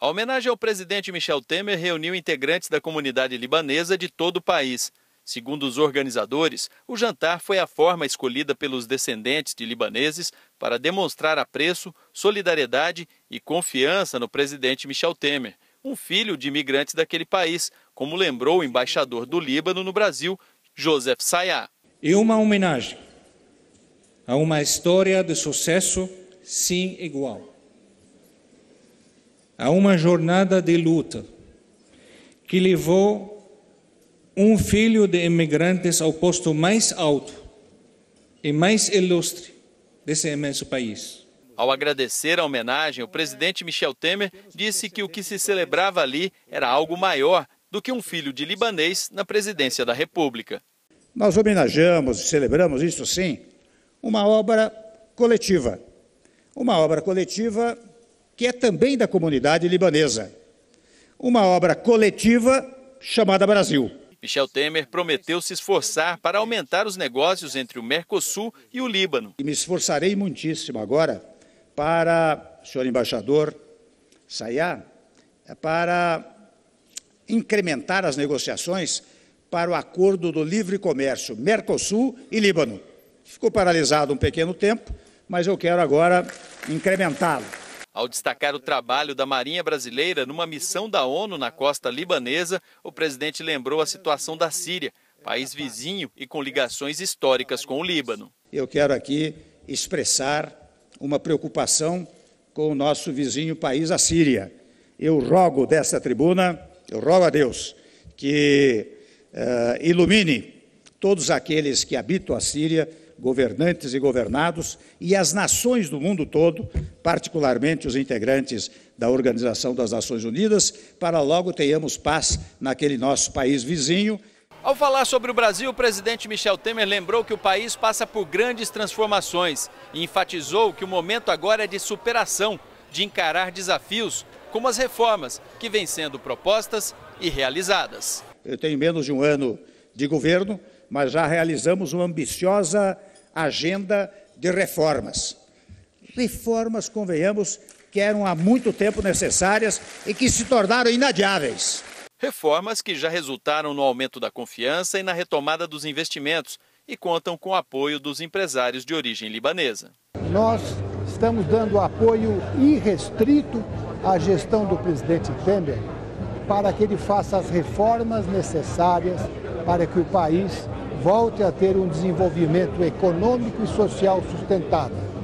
A homenagem ao presidente Michel Temer reuniu integrantes da comunidade libanesa de todo o país. Segundo os organizadores, o jantar foi a forma escolhida pelos descendentes de libaneses para demonstrar apreço, solidariedade e confiança no presidente Michel Temer, um filho de imigrantes daquele país, como lembrou o embaixador do Líbano no Brasil, Joseph Sayah. E uma homenagem a uma história de sucesso sem igual a uma jornada de luta que levou um filho de imigrantes ao posto mais alto e mais ilustre desse imenso país. Ao agradecer a homenagem, o presidente Michel Temer disse que o que se celebrava ali era algo maior do que um filho de libanês na presidência da República. Nós homenageamos e celebramos, isso sim, uma obra coletiva. Uma obra coletiva que é também da comunidade libanesa. Uma obra coletiva chamada Brasil. Michel Temer prometeu se esforçar para aumentar os negócios entre o Mercosul e o Líbano. E me esforçarei muitíssimo agora para, senhor embaixador Sayá, para incrementar as negociações para o acordo do livre comércio Mercosul e Líbano. Ficou paralisado um pequeno tempo, mas eu quero agora incrementá-lo. Ao destacar o trabalho da Marinha Brasileira numa missão da ONU na costa libanesa, o presidente lembrou a situação da Síria, país vizinho e com ligações históricas com o Líbano. Eu quero aqui expressar uma preocupação com o nosso vizinho país, a Síria. Eu rogo desta tribuna, eu rogo a Deus que uh, ilumine todos aqueles que habitam a Síria, governantes e governados, e as nações do mundo todo, particularmente os integrantes da Organização das Nações Unidas, para logo tenhamos paz naquele nosso país vizinho. Ao falar sobre o Brasil, o presidente Michel Temer lembrou que o país passa por grandes transformações e enfatizou que o momento agora é de superação, de encarar desafios, como as reformas que vêm sendo propostas e realizadas. Eu tenho menos de um ano de governo, mas já realizamos uma ambiciosa agenda de reformas reformas, convenhamos, que eram há muito tempo necessárias e que se tornaram inadiáveis. Reformas que já resultaram no aumento da confiança e na retomada dos investimentos e contam com o apoio dos empresários de origem libanesa. Nós estamos dando apoio irrestrito à gestão do presidente Temer para que ele faça as reformas necessárias para que o país volte a ter um desenvolvimento econômico e social sustentável.